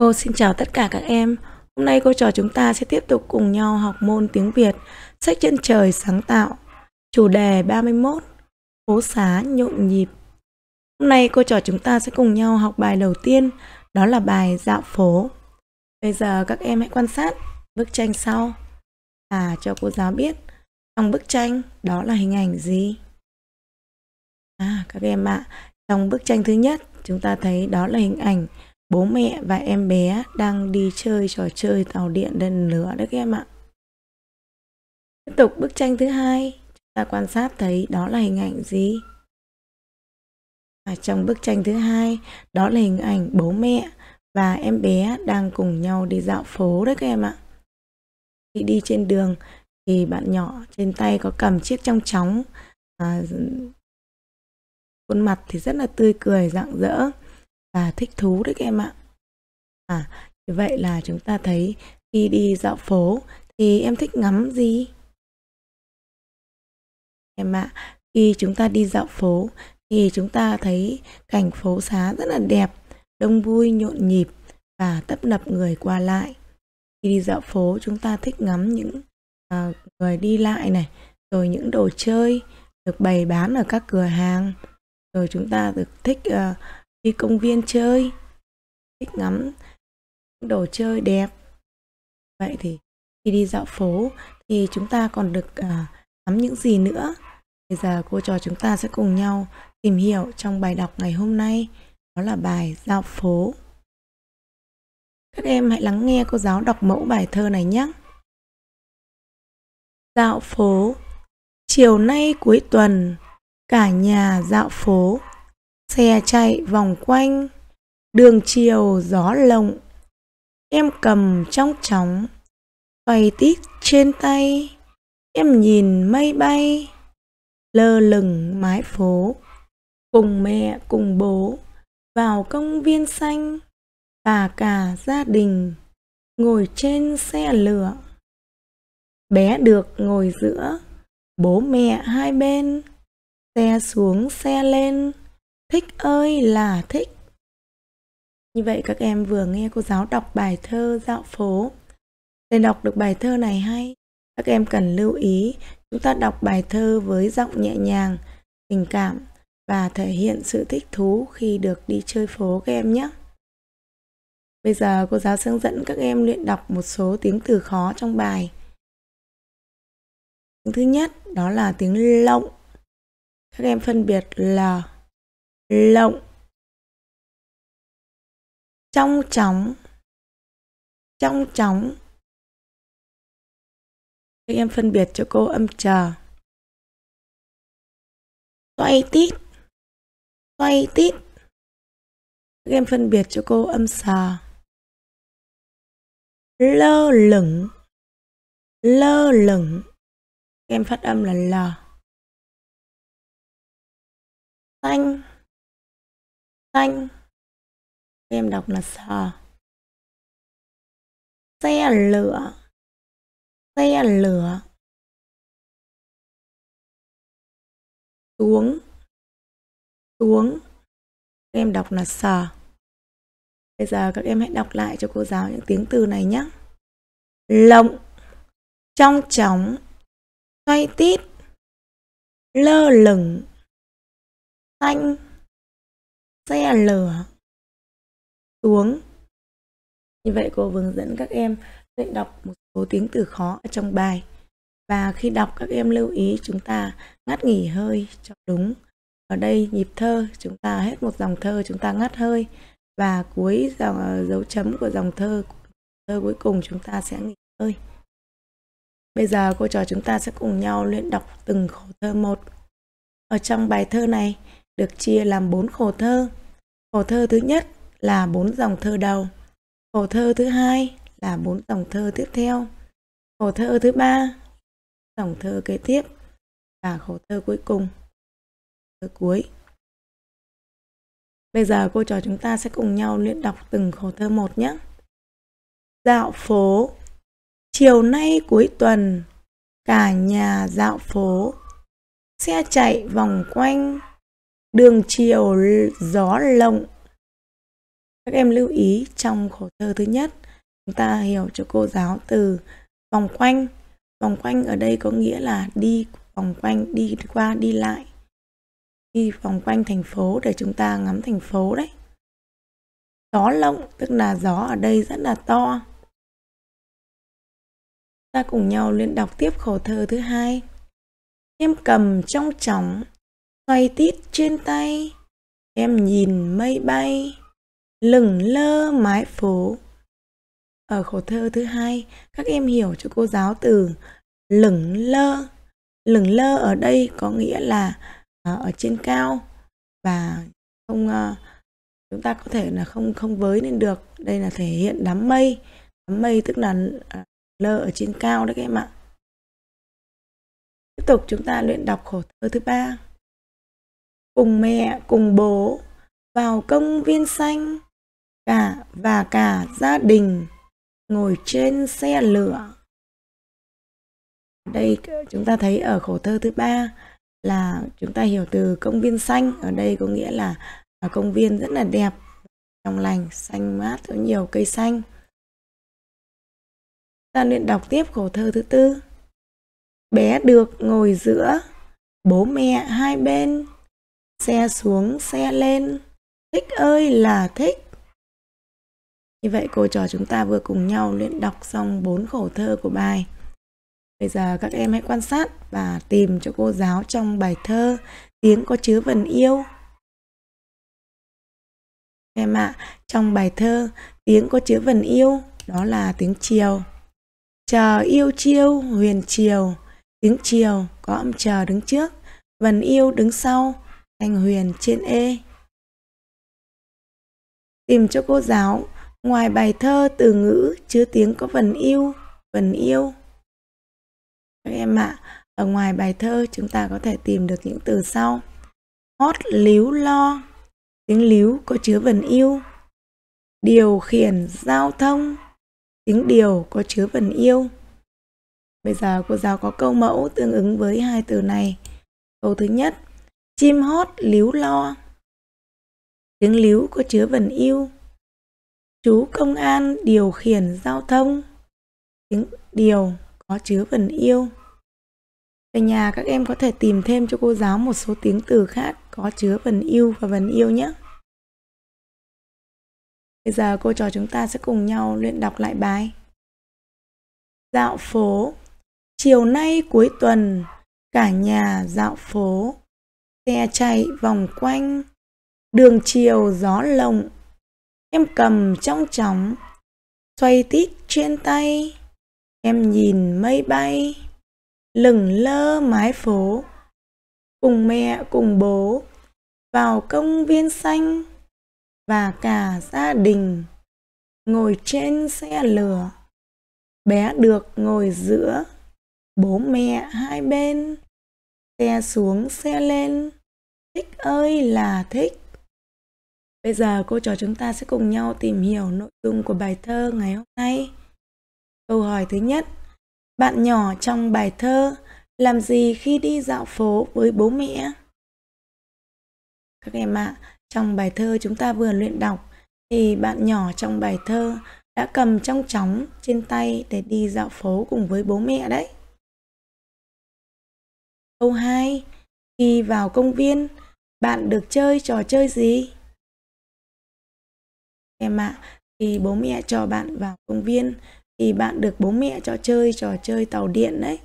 Cô xin chào tất cả các em. Hôm nay cô trò chúng ta sẽ tiếp tục cùng nhau học môn tiếng Việt, sách chân trời sáng tạo, chủ đề 31, phố xá nhộn nhịp. Hôm nay cô trò chúng ta sẽ cùng nhau học bài đầu tiên, đó là bài dạo phố. Bây giờ các em hãy quan sát bức tranh sau à cho cô giáo biết trong bức tranh đó là hình ảnh gì à các em ạ à, trong bức tranh thứ nhất chúng ta thấy đó là hình ảnh bố mẹ và em bé đang đi chơi trò chơi tàu điện đèn lửa đấy các em ạ tiếp tục bức tranh thứ hai chúng ta quan sát thấy đó là hình ảnh gì và trong bức tranh thứ hai đó là hình ảnh bố mẹ và em bé đang cùng nhau đi dạo phố đấy các em ạ khi đi trên đường thì bạn nhỏ trên tay có cầm chiếc trong chóng à, khuôn mặt thì rất là tươi cười rạng rỡ và thích thú đấy các em ạ à vậy là chúng ta thấy khi đi dạo phố thì em thích ngắm gì em ạ khi chúng ta đi dạo phố thì chúng ta thấy cảnh phố xá rất là đẹp đông vui nhộn nhịp và tấp nập người qua lại khi đi dạo phố chúng ta thích ngắm những à, người đi lại này rồi những đồ chơi được bày bán ở các cửa hàng rồi chúng ta được thích à, đi công viên chơi thích ngắm những đồ chơi đẹp vậy thì khi đi dạo phố thì chúng ta còn được à, ngắm những gì nữa bây giờ cô trò chúng ta sẽ cùng nhau tìm hiểu trong bài đọc ngày hôm nay đó là bài dạo phố các em hãy lắng nghe cô giáo đọc mẫu bài thơ này nhé. Dạo phố Chiều nay cuối tuần, cả nhà dạo phố, xe chạy vòng quanh, đường chiều gió lộng. Em cầm trong chóng, vầy tít trên tay, em nhìn mây bay, lơ lửng mái phố, cùng mẹ cùng bố, vào công viên xanh và cả gia đình ngồi trên xe lửa bé được ngồi giữa bố mẹ hai bên xe xuống xe lên thích ơi là thích như vậy các em vừa nghe cô giáo đọc bài thơ dạo phố để đọc được bài thơ này hay các em cần lưu ý chúng ta đọc bài thơ với giọng nhẹ nhàng tình cảm và thể hiện sự thích thú khi được đi chơi phố các em nhé Bây giờ cô giáo sẽ hướng dẫn các em luyện đọc một số tiếng từ khó trong bài. Tiếng thứ nhất đó là tiếng lộng. Các em phân biệt là lộng, trong chóng, trong chóng. Các em phân biệt cho cô âm chờ. Xoay tít, xoay tít. Các em phân biệt cho cô âm sờ lơ lửng lơ lửng em phát âm là l xanh xanh em đọc là sờ xe lửa xe lửa xuống xuống em đọc là sờ Bây giờ các em hãy đọc lại cho cô giáo những tiếng từ này nhé. Lộng, trong chóng, xoay tít, lơ lửng, xanh, xe lửa, xuống. Như vậy cô vừa dẫn các em luyện đọc một số tiếng từ khó ở trong bài. Và khi đọc các em lưu ý chúng ta ngắt nghỉ hơi cho đúng. Ở đây nhịp thơ chúng ta hết một dòng thơ chúng ta ngắt hơi và cuối dòng ờ, dấu chấm của dòng thơ thơ cuối cùng chúng ta sẽ nghỉ ngơi bây giờ cô trò chúng ta sẽ cùng nhau luyện đọc từng khổ thơ một ở trong bài thơ này được chia làm bốn khổ thơ khổ thơ thứ nhất là bốn dòng thơ đầu khổ thơ thứ hai là bốn dòng thơ tiếp theo khổ thơ thứ ba dòng thơ kế tiếp và khổ thơ cuối cùng thơ cuối Bây giờ cô trò chúng ta sẽ cùng nhau luyện đọc từng khổ thơ một nhé. Dạo phố Chiều nay cuối tuần, cả nhà dạo phố, xe chạy vòng quanh, đường chiều gió lộng. Các em lưu ý trong khổ thơ thứ nhất, chúng ta hiểu cho cô giáo từ vòng quanh. Vòng quanh ở đây có nghĩa là đi vòng quanh, đi qua, đi lại đi vòng quanh thành phố để chúng ta ngắm thành phố đấy. Gió lộng, tức là gió ở đây rất là to. Ta cùng nhau luyện đọc tiếp khổ thơ thứ hai. Em cầm trong chỏng xoay tít trên tay, em nhìn mây bay, lửng lơ mái phố. Ở khổ thơ thứ hai, các em hiểu cho cô giáo từ lửng lơ. Lửng lơ ở đây có nghĩa là Ờ, ở trên cao và không ờ, chúng ta có thể là không không với lên được đây là thể hiện đám mây đám mây tức là ờ, lơ ở trên cao đấy các em ạ tiếp tục chúng ta luyện đọc khổ thơ thứ ba cùng mẹ cùng bố vào công viên xanh cả và cả gia đình ngồi trên xe lửa đây chúng ta thấy ở khổ thơ thứ ba là chúng ta hiểu từ công viên xanh ở đây có nghĩa là à, công viên rất là đẹp trong lành xanh mát có nhiều cây xanh ta luyện đọc tiếp khổ thơ thứ tư bé được ngồi giữa bố mẹ hai bên xe xuống xe lên thích ơi là thích như vậy cô trò chúng ta vừa cùng nhau luyện đọc xong bốn khổ thơ của bài Bây giờ các em hãy quan sát và tìm cho cô giáo trong bài thơ Tiếng có chứa vần yêu. Em ạ, à, trong bài thơ Tiếng có chứa vần yêu đó là tiếng chiều. Chờ yêu chiêu huyền chiều, tiếng chiều có âm chờ đứng trước, vần yêu đứng sau, thanh huyền trên ê. Tìm cho cô giáo, ngoài bài thơ từ ngữ chứa tiếng có vần yêu, vần yêu các em ạ. Ở ngoài bài thơ chúng ta có thể tìm được những từ sau. Hót líu lo, tiếng líu có chứa vần yêu. Điều khiển giao thông, tiếng điều có chứa vần yêu. Bây giờ cô giáo có câu mẫu tương ứng với hai từ này. Câu thứ nhất, chim hót líu lo. Tiếng líu có chứa vần yêu. Chú công an điều khiển giao thông. Tiếng điều có chứa vần yêu. Về nhà các em có thể tìm thêm cho cô giáo một số tiếng từ khác có chứa vần yêu và vần yêu nhé. Bây giờ cô trò chúng ta sẽ cùng nhau luyện đọc lại bài. Dạo phố Chiều nay cuối tuần, cả nhà dạo phố, xe chạy vòng quanh, đường chiều gió lộng, em cầm trong chóng, xoay tít trên tay, em nhìn mây bay lững lơ mái phố cùng mẹ cùng bố vào công viên xanh và cả gia đình ngồi trên xe lửa bé được ngồi giữa bố mẹ hai bên xe xuống xe lên thích ơi là thích bây giờ cô trò chúng ta sẽ cùng nhau tìm hiểu nội dung của bài thơ ngày hôm nay câu hỏi thứ nhất bạn nhỏ trong bài thơ làm gì khi đi dạo phố với bố mẹ? Các em ạ, à, trong bài thơ chúng ta vừa luyện đọc thì bạn nhỏ trong bài thơ đã cầm trong chóng trên tay để đi dạo phố cùng với bố mẹ đấy. Câu 2. Khi vào công viên, bạn được chơi trò chơi gì? Em ạ, à, khi bố mẹ cho bạn vào công viên, thì bạn được bố mẹ cho chơi trò chơi tàu điện đấy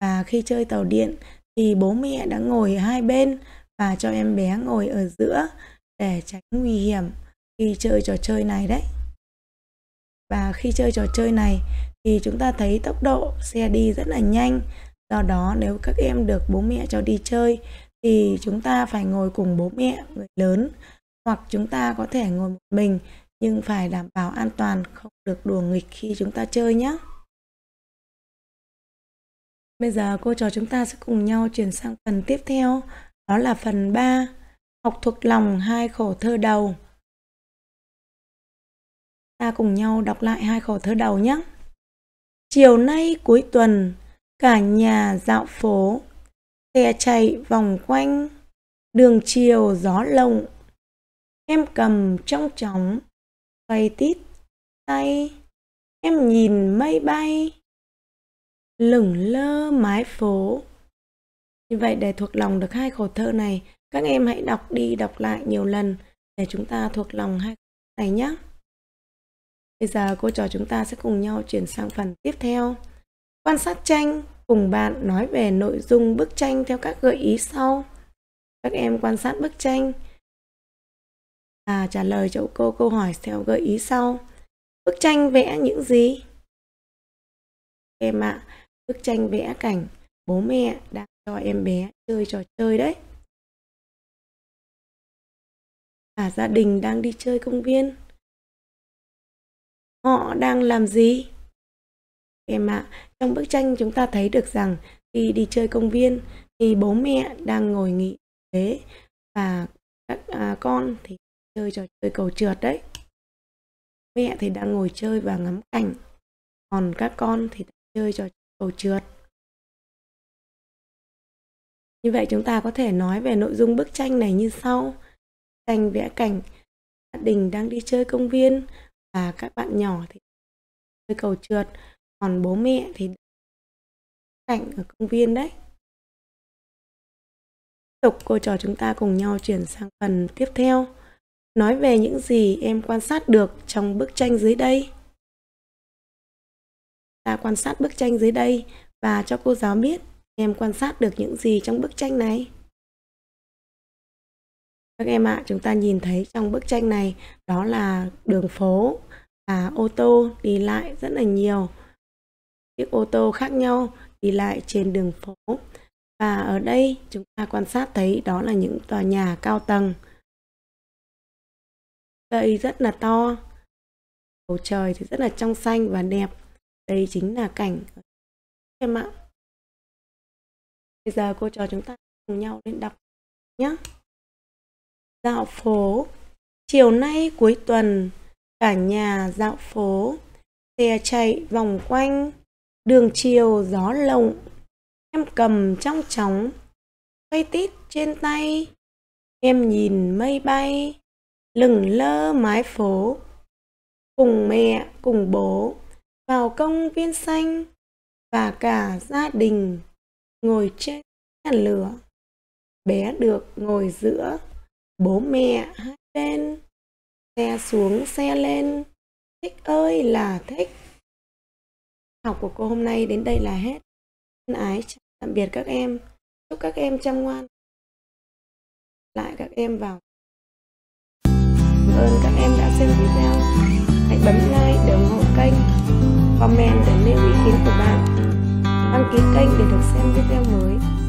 và khi chơi tàu điện thì bố mẹ đã ngồi hai bên và cho em bé ngồi ở giữa để tránh nguy hiểm khi chơi trò chơi này đấy và khi chơi trò chơi này thì chúng ta thấy tốc độ xe đi rất là nhanh do đó nếu các em được bố mẹ cho đi chơi thì chúng ta phải ngồi cùng bố mẹ người lớn hoặc chúng ta có thể ngồi một mình nhưng phải đảm bảo an toàn không được đùa nghịch khi chúng ta chơi nhé bây giờ cô trò chúng ta sẽ cùng nhau chuyển sang phần tiếp theo đó là phần 3 học thuộc lòng hai khổ thơ đầu ta cùng nhau đọc lại hai khổ thơ đầu nhé chiều nay cuối tuần cả nhà dạo phố xe chạy vòng quanh đường chiều gió lộng em cầm trong chóng gầy tít tay em nhìn mây bay lửng lơ mái phố như vậy để thuộc lòng được hai khổ thơ này các em hãy đọc đi đọc lại nhiều lần để chúng ta thuộc lòng hai khổ này nhé bây giờ cô trò chúng ta sẽ cùng nhau chuyển sang phần tiếp theo quan sát tranh cùng bạn nói về nội dung bức tranh theo các gợi ý sau các em quan sát bức tranh và trả lời cho cô câu hỏi theo gợi ý sau. Bức tranh vẽ những gì? Em ạ, à, bức tranh vẽ cảnh bố mẹ đang cho em bé chơi trò chơi đấy. Cả à, gia đình đang đi chơi công viên. Họ đang làm gì? Em ạ, à, trong bức tranh chúng ta thấy được rằng khi đi chơi công viên thì bố mẹ đang ngồi nghỉ thế và các à, con thì chơi trò chơi cầu trượt đấy mẹ thì đang ngồi chơi và ngắm cảnh còn các con thì đang chơi trò chơi cầu trượt như vậy chúng ta có thể nói về nội dung bức tranh này như sau tranh vẽ cảnh gia đình đang đi chơi công viên và các bạn nhỏ thì chơi cầu trượt còn bố mẹ thì cảnh ở công viên đấy tục cô trò chúng ta cùng nhau chuyển sang phần tiếp theo nói về những gì em quan sát được trong bức tranh dưới đây. Ta quan sát bức tranh dưới đây và cho cô giáo biết em quan sát được những gì trong bức tranh này. Các em ạ, à, chúng ta nhìn thấy trong bức tranh này đó là đường phố và ô tô đi lại rất là nhiều. Chiếc ô tô khác nhau đi lại trên đường phố. Và ở đây chúng ta quan sát thấy đó là những tòa nhà cao tầng cây rất là to bầu trời thì rất là trong xanh và đẹp đây chính là cảnh em ạ bây giờ cô trò chúng ta cùng nhau lên đọc nhé dạo phố chiều nay cuối tuần cả nhà dạo phố xe chạy vòng quanh đường chiều gió lộng em cầm trong chóng cây tít trên tay em nhìn mây bay lừng lơ mái phố cùng mẹ cùng bố vào công viên xanh và cả gia đình ngồi trên đèn lửa bé được ngồi giữa bố mẹ hai bên xe xuống xe lên thích ơi là thích học của cô hôm nay đến đây là hết thân ái chào tạm biệt các em chúc các em chăm ngoan lại các em vào ơn các em đã xem video hãy bấm like để ủng hộ kênh comment để nêu ý kiến của bạn đăng ký kênh để được xem video mới